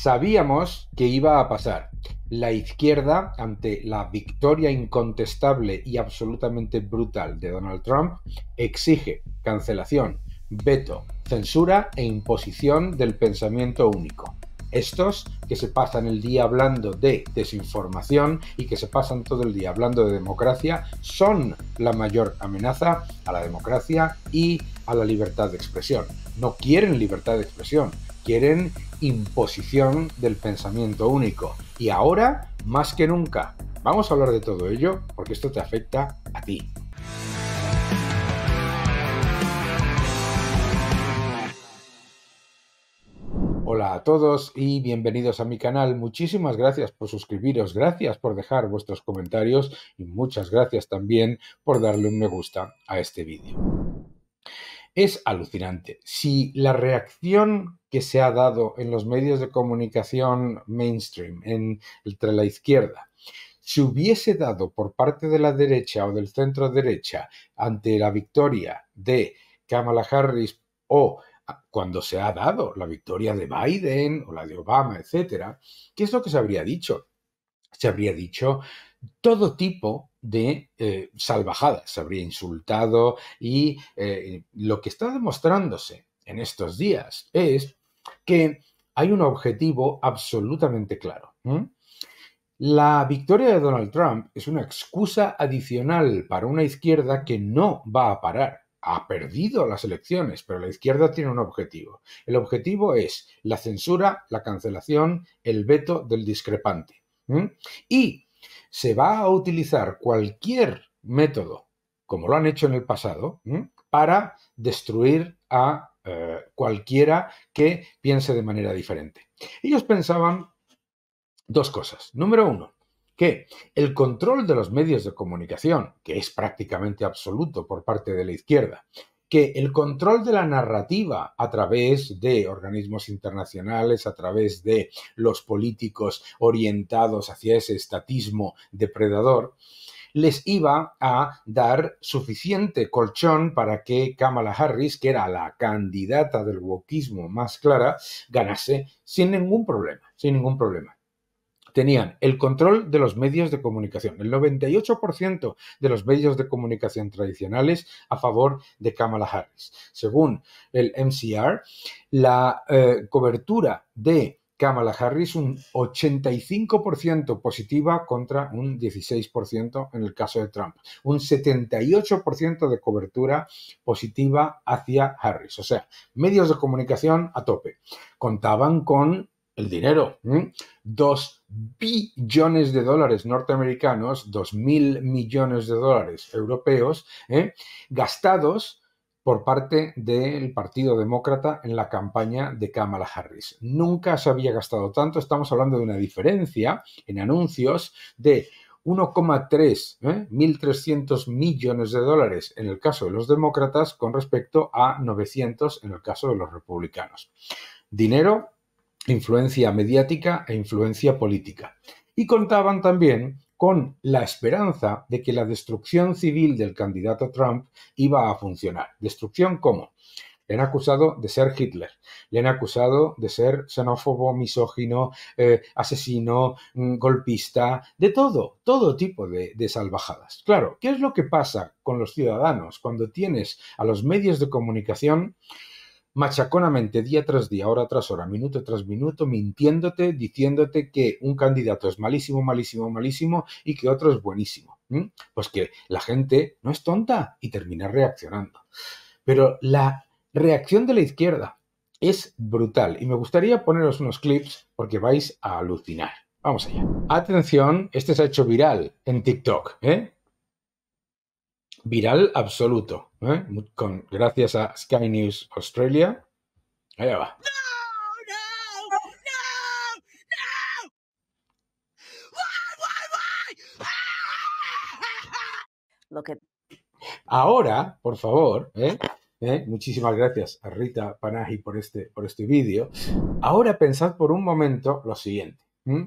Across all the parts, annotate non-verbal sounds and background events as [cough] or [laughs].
Sabíamos que iba a pasar. La izquierda, ante la victoria incontestable y absolutamente brutal de Donald Trump, exige cancelación, veto, censura e imposición del pensamiento único. Estos, que se pasan el día hablando de desinformación y que se pasan todo el día hablando de democracia, son la mayor amenaza a la democracia y a la libertad de expresión. No quieren libertad de expresión, quieren imposición del pensamiento único. Y ahora, más que nunca, vamos a hablar de todo ello porque esto te afecta a ti. Hola a todos y bienvenidos a mi canal. Muchísimas gracias por suscribiros, gracias por dejar vuestros comentarios y muchas gracias también por darle un me gusta a este vídeo es alucinante. Si la reacción que se ha dado en los medios de comunicación mainstream, entre la izquierda, se hubiese dado por parte de la derecha o del centro derecha ante la victoria de Kamala Harris o ah, cuando se ha dado la victoria de Biden o la de Obama, etcétera, ¿qué es lo que se habría dicho? Se habría dicho todo tipo de eh, salvajada. Se habría insultado y eh, lo que está demostrándose en estos días es que hay un objetivo absolutamente claro. La victoria de Donald Trump es una excusa adicional para una izquierda que no va a parar. Ha perdido las elecciones, pero la izquierda tiene un objetivo. El objetivo es la censura, la cancelación, el veto del discrepante. Y se va a utilizar cualquier método, como lo han hecho en el pasado, para destruir a eh, cualquiera que piense de manera diferente. Ellos pensaban dos cosas. Número uno, que el control de los medios de comunicación, que es prácticamente absoluto por parte de la izquierda, que el control de la narrativa a través de organismos internacionales, a través de los políticos orientados hacia ese estatismo depredador, les iba a dar suficiente colchón para que Kamala Harris, que era la candidata del wokismo más clara, ganase sin ningún problema, sin ningún problema tenían el control de los medios de comunicación, el 98% de los medios de comunicación tradicionales a favor de Kamala Harris. Según el MCR, la eh, cobertura de Kamala Harris un 85% positiva contra un 16% en el caso de Trump, un 78% de cobertura positiva hacia Harris, o sea, medios de comunicación a tope. Contaban con el dinero. 2 Dos billones de dólares norteamericanos, dos mil millones de dólares europeos, ¿eh? gastados por parte del Partido Demócrata en la campaña de Kamala Harris. Nunca se había gastado tanto, estamos hablando de una diferencia en anuncios de 1,3, ¿eh? mil 300 millones de dólares en el caso de los demócratas con respecto a 900 en el caso de los republicanos. Dinero influencia mediática e influencia política. Y contaban también con la esperanza de que la destrucción civil del candidato Trump iba a funcionar. ¿Destrucción cómo? Le han acusado de ser Hitler, le han acusado de ser xenófobo, misógino, eh, asesino, mm, golpista, de todo, todo tipo de, de salvajadas. Claro, ¿qué es lo que pasa con los ciudadanos cuando tienes a los medios de comunicación machaconamente día tras día, hora tras hora, minuto tras minuto, mintiéndote, diciéndote que un candidato es malísimo, malísimo, malísimo y que otro es buenísimo. Pues que la gente no es tonta y termina reaccionando. Pero la reacción de la izquierda es brutal y me gustaría poneros unos clips porque vais a alucinar. Vamos allá. Atención, este se ha hecho viral en TikTok, ¿eh? Viral absoluto. ¿Eh? Con, gracias a Sky News Australia. Allá va. Lo Ahora, por favor, ¿eh? ¿Eh? muchísimas gracias a Rita Panaji por este, por este vídeo. Ahora pensad por un momento lo siguiente.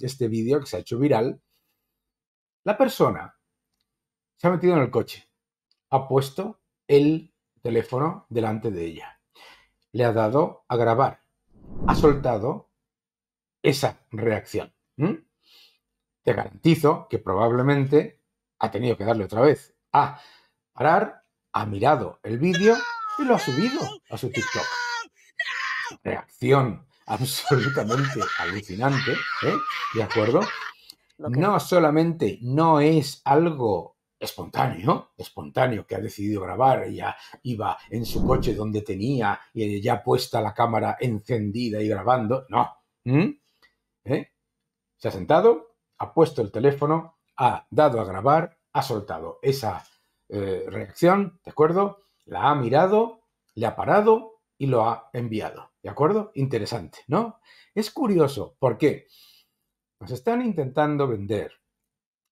Este vídeo que se ha hecho viral, la persona se ha metido en el coche, ha puesto el teléfono delante de ella. Le ha dado a grabar. Ha soltado esa reacción. Te garantizo que probablemente ha tenido que darle otra vez a parar, ha mirado el vídeo y lo ha subido a su TikTok. Reacción absolutamente alucinante, ¿eh? ¿De acuerdo? No solamente no es algo espontáneo, espontáneo, que ha decidido grabar, ella iba en su coche donde tenía y ya puesta la cámara encendida y grabando, no. ¿Eh? Se ha sentado, ha puesto el teléfono, ha dado a grabar, ha soltado esa eh, reacción, ¿de acuerdo? La ha mirado, le ha parado y lo ha enviado, ¿de acuerdo? Interesante, ¿no? Es curioso, ¿por qué? Nos están intentando vender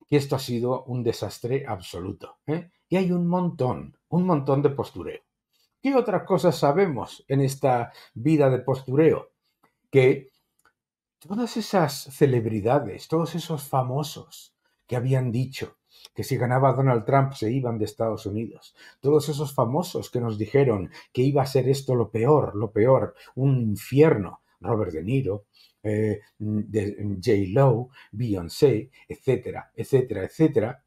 que esto ha sido un desastre absoluto. ¿eh? Y hay un montón, un montón de postureo. ¿Qué otra cosa sabemos en esta vida de postureo? Que todas esas celebridades, todos esos famosos que habían dicho que si ganaba Donald Trump se iban de Estados Unidos, todos esos famosos que nos dijeron que iba a ser esto lo peor, lo peor, un infierno, Robert De Niro, eh, mm, mm, J. Lowe, Beyoncé, etcétera, etcétera, etcétera.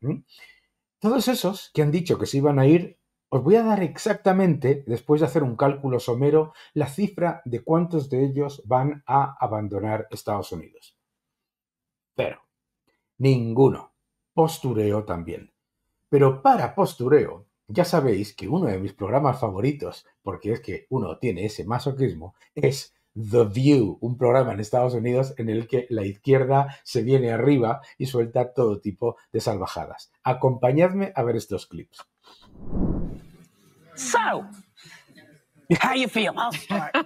Todos esos que han dicho que se iban a ir, os voy a dar exactamente, después de hacer un cálculo somero, la cifra de cuántos de ellos van a abandonar Estados Unidos. Pero, ninguno. Postureo también. Pero para postureo, ya sabéis que uno de mis programas favoritos, porque es que uno tiene ese masoquismo, es The View, un programa en Estados Unidos en el que la izquierda se viene arriba y suelta todo tipo de salvajadas. Acompañadme a ver estos clips. So, how you feel? I'll start. [laughs]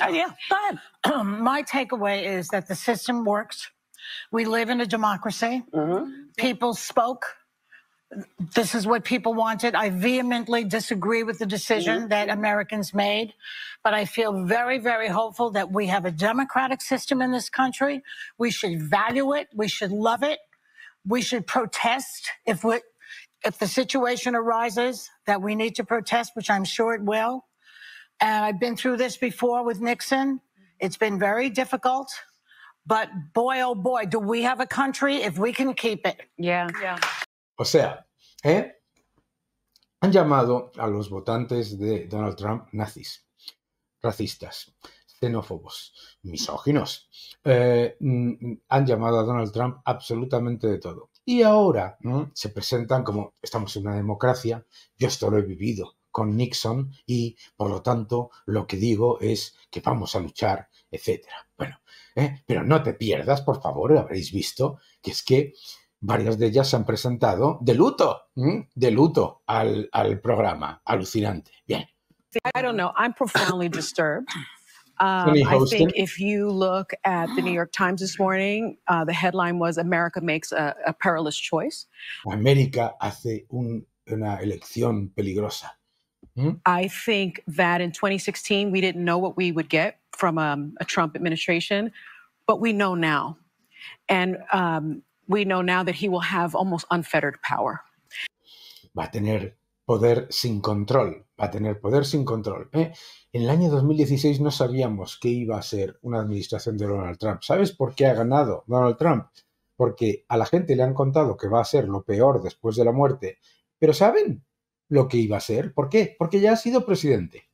Oh, yeah, but um, my takeaway is that the system works. We live in a democracy. Uh-huh. People spoke. this is what people wanted. I vehemently disagree with the decision mm-hmm. that Americans made, but I feel very, very hopeful that we have a democratic system in this country. We should value it. We should love it. We should protest if we, if the situation arises that we need to protest, which I'm sure it will. And I've been through this before with Nixon. It's been very difficult. But boy, oh boy, do we have a country if we can keep it. Yeah. Yeah. O sea, ¿eh? han llamado a los votantes de Donald Trump nazis, racistas, xenófobos, misóginos. Eh, mm, han llamado a Donald Trump absolutamente de todo. Y ahora se presentan como estamos en una democracia, yo esto lo he vivido con Nixon y por lo tanto lo que digo es que vamos a luchar, etc. Bueno, ¿eh? pero no te pierdas, por favor, habréis visto que es que varias de ellas se han presentado de luto, de luto al, al, programa. Alucinante. Bien. I don't know. I'm profoundly disturbed. Um, I think if you look at the New York Times this morning, uh, the headline was America makes a, a perilous choice. América hace una elección peligrosa. I think that in 2016 we didn't know what we would get from um, a Trump administration, but we know now. And um, Va a tener poder sin control, va a tener poder sin control. ¿eh? En el año 2016 no sabíamos que iba a ser una administración de Donald Trump. ¿Sabes por qué ha ganado Donald Trump? Porque a la gente le han contado que va a ser lo peor después de la muerte, pero ¿saben lo que iba a ser? ¿Por qué? Porque ya ha sido presidente.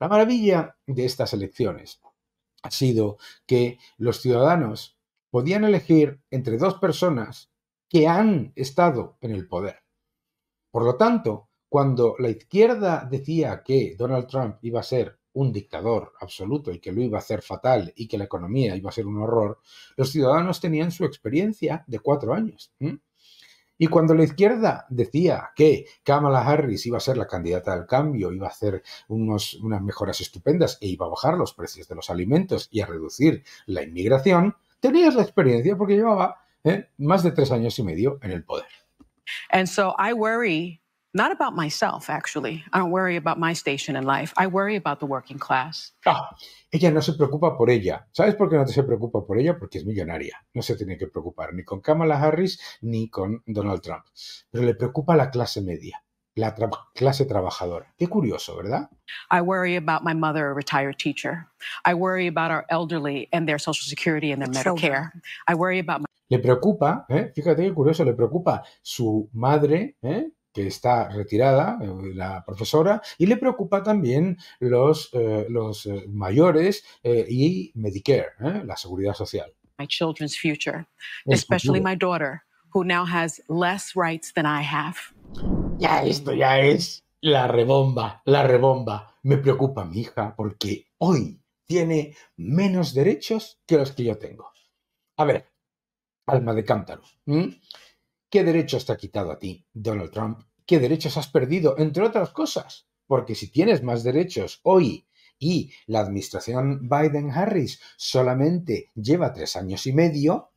La maravilla de estas elecciones ha sido que los ciudadanos podían elegir entre dos personas que han estado en el poder. Por lo tanto, cuando la izquierda decía que Donald Trump iba a ser un dictador absoluto y que lo iba a hacer fatal y que la economía iba a ser un horror, los ciudadanos tenían su experiencia de cuatro años. Y cuando la izquierda decía que Kamala Harris iba a ser la candidata al cambio, iba a hacer unas mejoras estupendas e iba a bajar los precios de los alimentos y a reducir la inmigración, tenías la experiencia porque llevaba ¿eh? más de tres años y medio en el poder. And ella no se preocupa por ella. ¿Sabes por qué no se preocupa por ella? Porque es millonaria. No se tiene que preocupar ni con Kamala Harris ni con Donald Trump. Pero le preocupa la clase media la tra clase trabajadora. Qué curioso, ¿verdad? I worry about my mother, a retired teacher. I worry about our elderly and their social security and their Medicare. I worry about my... Le preocupa, ¿eh? fíjate qué curioso, le preocupa su madre, ¿eh? que está retirada, eh, la profesora, y le preocupa también los, eh, los eh, mayores eh, y Medicare, la seguridad social. My children's future, especially my daughter who now has less rights than I Ya esto ya es la rebomba, la rebomba. Me preocupa mi hija porque hoy tiene menos derechos que los que yo tengo. A ver, alma de cántaro, ¿qué derechos te ha quitado a ti Donald Trump? ¿Qué derechos has perdido? Entre otras cosas, porque si tienes más derechos hoy y la administración Biden-Harris solamente lleva tres años y medio,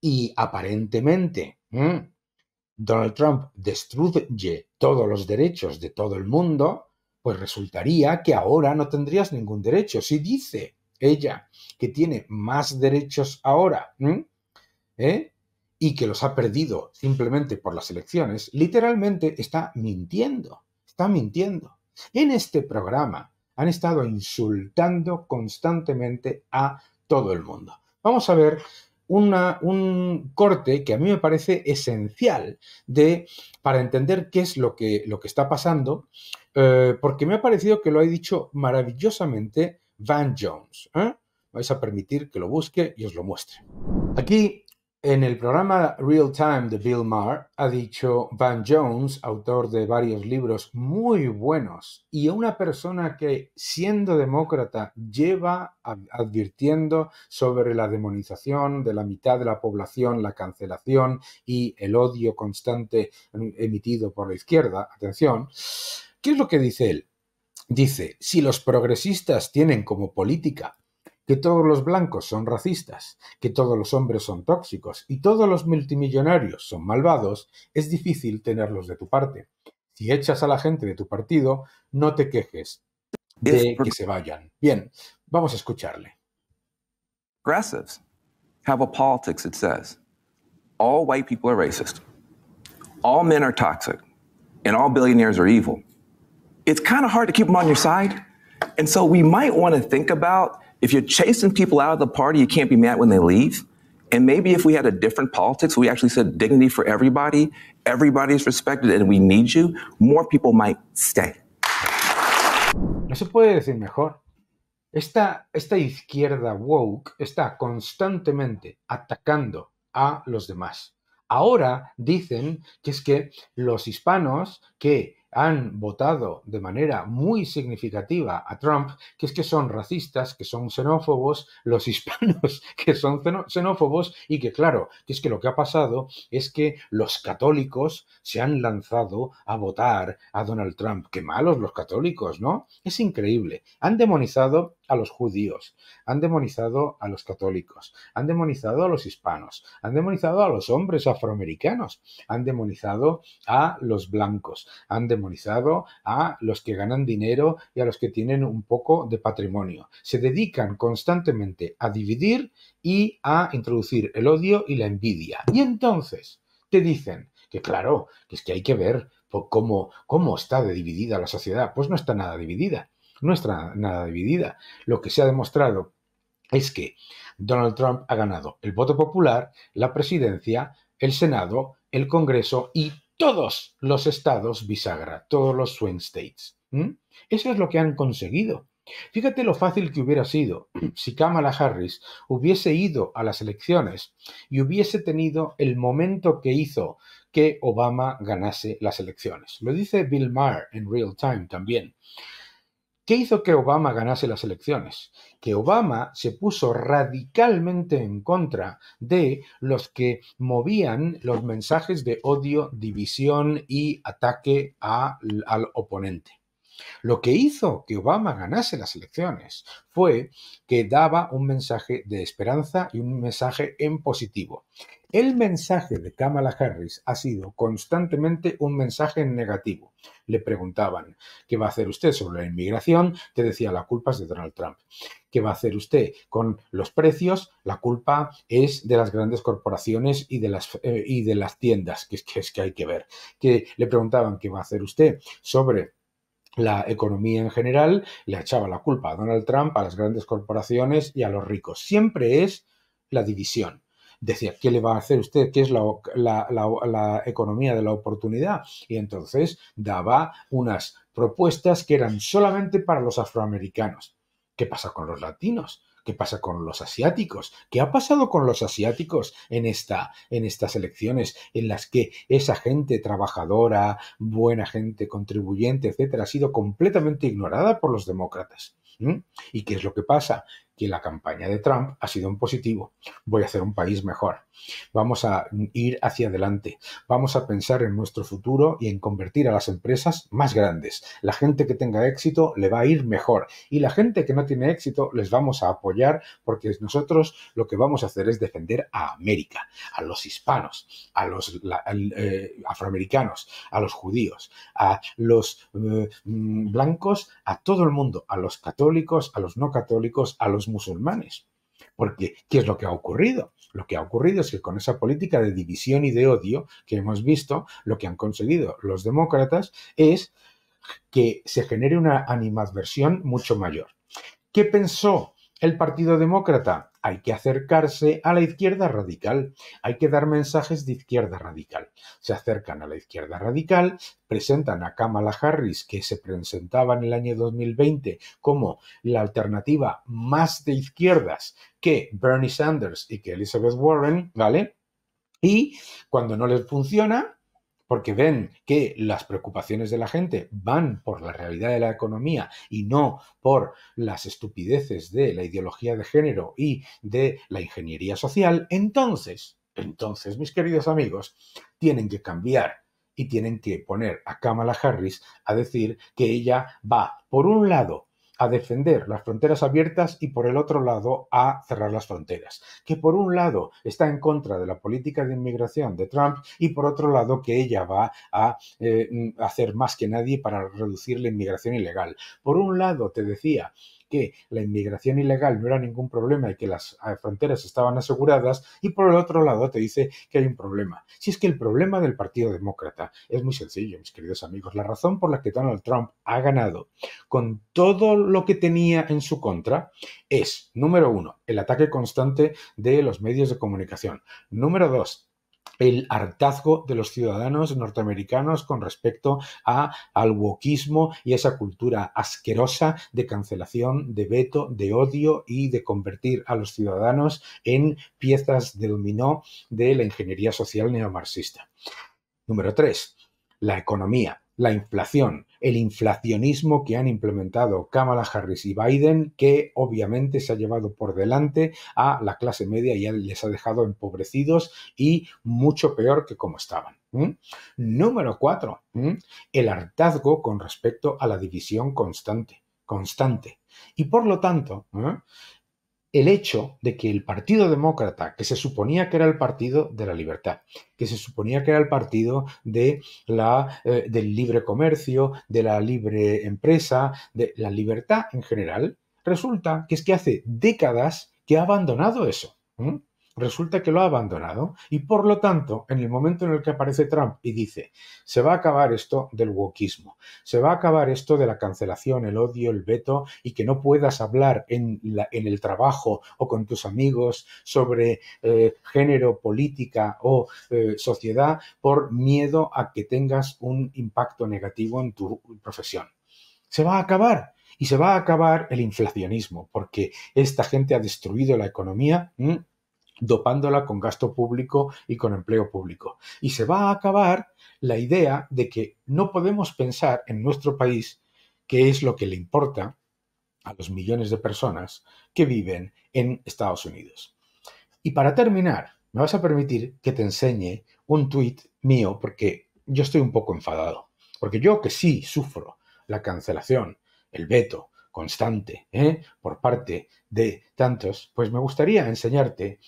y aparentemente Donald Trump destruye todos los derechos de todo el mundo, pues resultaría que ahora no tendrías ningún derecho. Si dice ella que tiene más derechos ahora ¿Eh? y que los ha perdido simplemente por las elecciones, literalmente está mintiendo, está mintiendo. En este programa han estado insultando constantemente a todo el mundo. Vamos a ver un corte que a mí me parece esencial de, para entender qué es lo que, lo que está pasando, eh, porque me ha parecido que lo ha dicho maravillosamente Van Jones. ¿eh? Vais a permitir que lo busque y os lo muestre. Aquí en el programa Real Time de Bill Maher ha dicho Van Jones, autor de varios libros muy buenos y una persona que siendo demócrata lleva advirtiendo sobre la demonización de la mitad de la población, la cancelación y el odio constante emitido por la izquierda. Atención, ¿qué es lo que dice él? Dice, si los progresistas tienen como política que todos los blancos son racistas, que todos los hombres son tóxicos y todos los multimillonarios son malvados, es difícil tenerlos de tu parte. Si echas a la gente de tu partido, no te quejes de que se vayan. Bien, vamos a escucharle. Progressives have a politics that says all white people are racist, all men are toxic, and all billionaires are evil. It's kind of hard to keep them on your side. And so we might want to think about if you're chasing people out of the party, you can't be mad when they leave. And maybe if we had a different politics, we actually said dignity for everybody, everybody is respected and we need you, more people might stay. No se puede decir mejor. Esta, esta izquierda woke está constantemente atacando a los demás. Ahora dicen que es que los hispanos que han votado de manera muy significativa a Trump, que es que son racistas, que son xenófobos, los [laughs] hispanos que son xenófobos y que claro, que es que lo que ha pasado es que los católicos se han lanzado a votar a Donald Trump. Qué malos los católicos, ¿no? Es increíble. Han demonizado a los judíos, han demonizado a los católicos, han demonizado a los hispanos, han demonizado a los hombres afroamericanos, han demonizado a los blancos, han demonizado a los que ganan dinero y a los que tienen un poco de patrimonio. Se dedican constantemente a dividir y a introducir el odio y la envidia. Y entonces te dicen que claro, que es que hay que ver pues, cómo, cómo está dividida la sociedad. Pues no está nada dividida no está nada dividida. Lo que se ha demostrado es que Donald Trump ha ganado el voto popular, la presidencia, el Senado, el Congreso y todos los estados bisagra, todos los swing states. Eso es lo que han conseguido. Fíjate lo fácil que hubiera sido [clears throat] si Kamala Harris hubiese ido a las elecciones y hubiese tenido el momento que hizo que Obama ganase las elecciones. Lo dice Bill Maher en Real Time también. ¿Qué hizo que Obama ganase las elecciones? Que Obama se puso radicalmente en contra de los que movían los mensajes de odio, división y ataque al oponente. Lo que hizo que Obama ganase las elecciones fue que daba un mensaje de esperanza y un mensaje en positivo. El mensaje de Kamala Harris ha sido constantemente un mensaje negativo. Le preguntaban, ¿qué va a hacer usted sobre la inmigración? Te decía, la culpa es de Donald Trump. ¿Qué va a hacer usted con los precios? La culpa es de las grandes corporaciones y de las, eh, y de las tiendas, que es, que es que hay que ver. Que le preguntaban, ¿qué va a hacer usted sobre la economía en general, le echaba la culpa a Donald Trump, a las grandes corporaciones y a los ricos. Siempre es la división. Decía, ¿qué le va a hacer usted? ¿Qué es la, la economía de la oportunidad? Y entonces daba unas propuestas que eran solamente para los afroamericanos. ¿Qué pasa con los latinos? ¿Qué pasa con los asiáticos? ¿Qué ha pasado con los asiáticos en, esta, en estas elecciones en las que esa gente trabajadora, buena gente, contribuyente, etcétera, ha sido completamente ignorada por los demócratas? ¿Mm? ¿Y qué es lo que pasa? Que la campaña de Trump ha sido un positivo. Voy a hacer un país mejor Vamos a ir hacia adelante, vamos a pensar en nuestro futuro y en convertir a las empresas más grandes. La gente que tenga éxito le va a ir mejor y la gente que no tiene éxito les vamos a apoyar porque nosotros lo que vamos a hacer es defender a América, a los hispanos, a los eh, afroamericanos, a los judíos, a los eh, mm, blancos, a todo el mundo, a los católicos, a los no católicos, a los musulmanes. Porque, ¿qué es lo que ha ocurrido? Lo que ha ocurrido es que con esa política de división y de odio que hemos visto, lo que han conseguido los demócratas es que se genere una animadversión mucho mayor. ¿Qué pensó el Partido Demócrata. Hay que acercarse a la izquierda radical, hay que dar mensajes de izquierda radical. Se acercan a la izquierda radical, presentan a Kamala Harris, que se presentaba en el año 2020 como la alternativa más de izquierdas que Bernie Sanders y que Elizabeth Warren, ¿vale? Y cuando no les funciona, porque ven que las preocupaciones de la gente van por la realidad de la economía y no por las estupideces de la ideología de género y de la ingeniería social, entonces, entonces, mis queridos amigos, tienen que cambiar y tienen que poner a Kamala Harris a decir que ella va, por un lado, a defender las fronteras abiertas y por el otro lado a cerrar las fronteras, que por un lado está en contra de la política de inmigración de Trump y por otro lado que ella va a eh, mm, hacer más que nadie para reducir la inmigración ilegal. Por un lado, te decía, que la inmigración ilegal no era ningún problema y que las eh, fronteras estaban aseguradas, y por el otro lado te dice que hay un problema. Si es que el problema del Partido Demócrata es muy sencillo, mis queridos amigos, la razón por la que Donald Trump ha ganado con todo lo que tenía en su contra es, número uno, el ataque constante de los medios de comunicación. Número dos, el hartazgo de los ciudadanos norteamericanos con respecto al wokismo y esa cultura asquerosa de cancelación, de veto, de odio y de convertir a los ciudadanos en piezas del dominó de la ingeniería social neomarxista. Número 3. La economía la inflación, el inflacionismo que han implementado Kamala Harris y Biden, que obviamente se ha llevado por delante a la clase media y les ha dejado empobrecidos y mucho peor que como estaban. Número cuatro, el hartazgo con respecto a la división constante, constante. Y por lo tanto, el hecho de que el Partido Demócrata, que se suponía que era el Partido de la Libertad, que se suponía que era el Partido de la, eh, del libre comercio, de la libre empresa, de la libertad en general, resulta que es que hace décadas que ha abandonado eso resulta que lo ha abandonado y por lo tanto, en el momento en el que aparece Trump y dice, se va a acabar esto del wokismo, se va a acabar esto de la cancelación, el odio, el veto y que no puedas hablar en, en el trabajo o con tus amigos sobre eh, género, política o eh, sociedad por miedo a que tengas un impacto negativo en tu profesión. Se va a acabar y se va a acabar el inflacionismo porque esta gente ha destruido la economía dopándola con gasto público y con empleo público. Y se va a acabar la idea de que no podemos pensar en nuestro país qué es lo que le importa a los millones de personas que viven en Estados Unidos. Y para terminar, me vas a permitir que te enseñe un tuit mío porque yo estoy un poco enfadado. Porque yo que sí sufro la cancelación, el veto, constante ¿eh? por parte de tantos, pues me gustaría enseñarte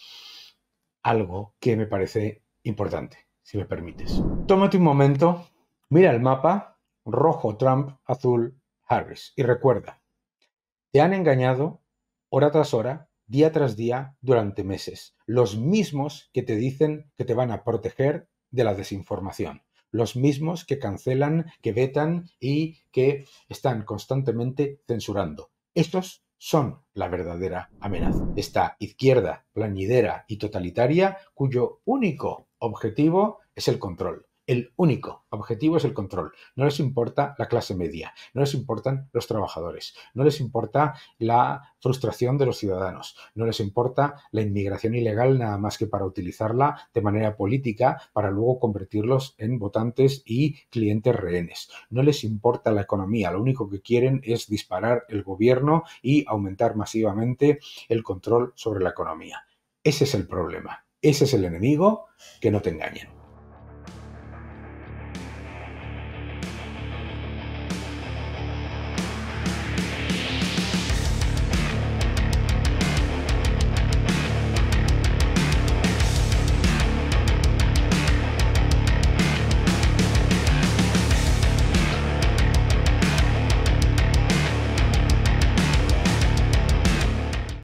algo que me parece importante, si me permites. Tómate un momento, mira el mapa, rojo Trump, azul Harris, y recuerda, te han engañado hora tras hora, día tras día, durante meses, los mismos que te dicen que te van a proteger de la desinformación los mismos que cancelan, que vetan y que están constantemente censurando. Estos son la verdadera amenaza. Esta izquierda plañidera y totalitaria cuyo único objetivo es el control. El único objetivo es el control. No les importa la clase media, no les importan los trabajadores, no les importa la frustración de los ciudadanos, no les importa la inmigración ilegal nada más que para utilizarla de manera política para luego convertirlos en votantes y clientes rehenes. No les importa la economía, lo único que quieren es disparar el gobierno y aumentar masivamente el control sobre la economía. Ese es el problema, ese es el enemigo, que no te engañen.